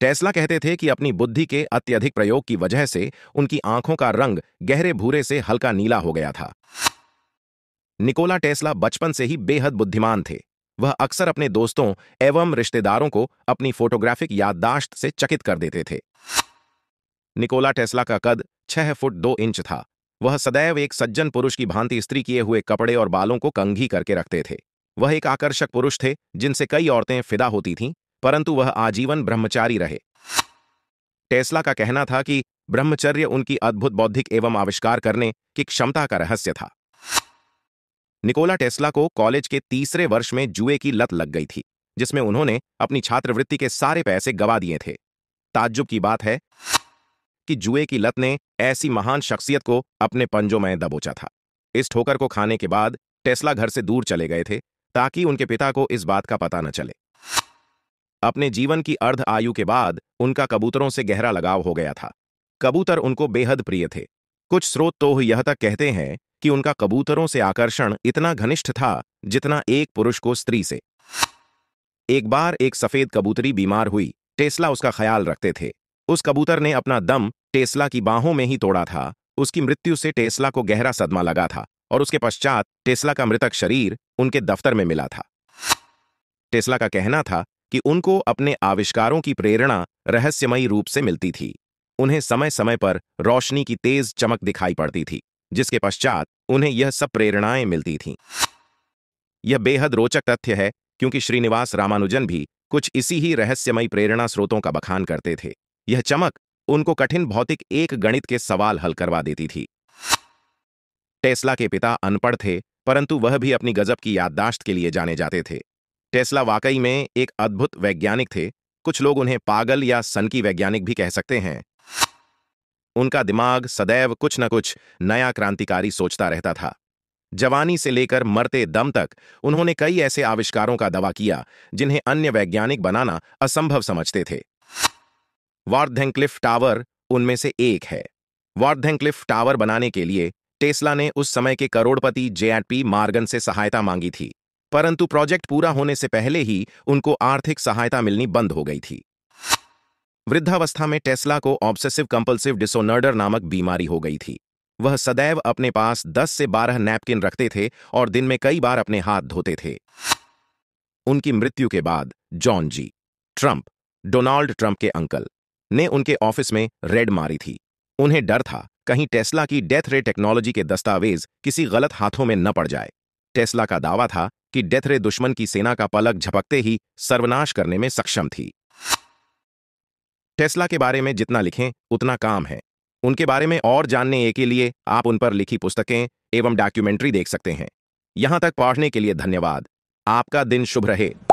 Tesla कहते थे कि अपनी बुद्धि के अत्यधिक प्रयोग की वजह से उनकी आंखों का रंग गहरे भूरे से हल्का नीला हो गया था निकोला टेस्ला बचपन से ही बेहद बुद्धिमान थे वह अक्सर अपने दोस्तों एवं रिश्तेदारों को अपनी फोटोग्राफिक याददाश्त से चकित कर देते थे निकोला टेस्ला का कद छह फुट दो इंच था वह सदैव एक सज्जन पुरुष की भांति स्त्री किए हुए कपड़े और बालों को कंघी करके रखते थे वह एक आकर्षक पुरुष थे जिनसे कई औरतें फिदा होती थीं परंतु वह आजीवन ब्रह्मचारी रहे टेस्ला का कहना था कि ब्रह्मचर्य उनकी अद्भुत बौद्धिक एवं आविष्कार करने की क्षमता का रहस्य था निकोला टेस्ला को कॉलेज के तीसरे वर्ष में जुए की लत लग गई थी जिसमें उन्होंने अपनी छात्रवृत्ति के सारे पैसे गवा दिए थे ताज्जुब की बात है कि जुए की लत ने ऐसी महान शख्सियत को अपने पंजों में दबोचा था इस ठोकर को खाने के बाद टेस्ला घर से दूर चले गए थे ताकि उनके पिता को इस बात का पता न चले अपने जीवन की अर्ध आयु के बाद उनका कबूतरों से गहरा लगाव हो गया था कबूतर उनको बेहद प्रिय थे कुछ स्रोत तो यह तक कहते हैं कि उनका कबूतरों से आकर्षण इतना घनिष्ठ था जितना एक पुरुष को स्त्री से एक बार एक सफेद कबूतरी बीमार हुई टेस्ला उसका ख्याल रखते थे उस कबूतर ने अपना दम टेस्ला की बाहों में ही तोड़ा था उसकी मृत्यु से टेस्ला को गहरा सदमा लगा था और उसके पश्चात टेस्ला का मृतक शरीर उनके दफ्तर में मिला था टेस्ला का कहना था कि उनको अपने आविष्कारों की प्रेरणा रहस्यमयी रूप से मिलती थी उन्हें समय समय पर रोशनी की तेज चमक दिखाई पड़ती थी जिसके पश्चात उन्हें यह सब प्रेरणाएं मिलती थीं यह बेहद रोचक तथ्य है क्योंकि श्रीनिवास रामानुजन भी कुछ इसी ही रहस्यमयी प्रेरणा स्रोतों का बखान करते थे यह चमक उनको कठिन भौतिक एक गणित के सवाल हल करवा देती थी टेस्ला के पिता अनपढ़ थे परंतु वह भी अपनी गजब की याददाश्त के लिए जाने जाते थे टेस्ला वाकई में एक अद्भुत वैज्ञानिक थे कुछ लोग उन्हें पागल या सनकी वैज्ञानिक भी कह सकते हैं उनका दिमाग सदैव कुछ न कुछ नया क्रांतिकारी सोचता रहता था जवानी से लेकर मरते दम तक उन्होंने कई ऐसे आविष्कारों का दवा किया जिन्हें अन्य वैज्ञानिक बनाना असंभव समझते थे वार्धेंक्लिफ टावर उनमें से एक है वार्धेंक्लिफ टावर बनाने के लिए टेस्ला ने उस समय के करोड़पति जेएडपी मार्गन से सहायता मांगी थी परंतु प्रोजेक्ट पूरा होने से पहले ही उनको आर्थिक सहायता मिलनी बंद हो गई थी वृद्धावस्था में टेस्ला को ऑब्सेसिव कंपल्सिव डिसोनर्डर नामक बीमारी हो गई थी वह सदैव अपने पास 10 से 12 नैपकिन रखते थे और दिन में कई बार अपने हाथ धोते थे उनकी मृत्यु के बाद John G Trump Donald Trump के अंकल ने उनके ऑफिस में रेड मारी थी उन्हें डर था कहीं टेस्ला की डेथ रे टेक्नोलॉजी के दस्तावेज किसी गलत हाथों में न पड़ जाए टेस्ला का दावा था कि डेथरे दुश्मन की सेना का पलक झपकते ही सर्वनाश करने में सक्षम थी टेस्ला के बारे में जितना लिखें उतना काम है उनके बारे में और जानने के लिए आप उन पर लिखी पुस्तकें एवं डॉक्यूमेंट्री देख सकते हैं यहां तक पहुंचने के लिए धन्यवाद आपका दिन शुभ रहे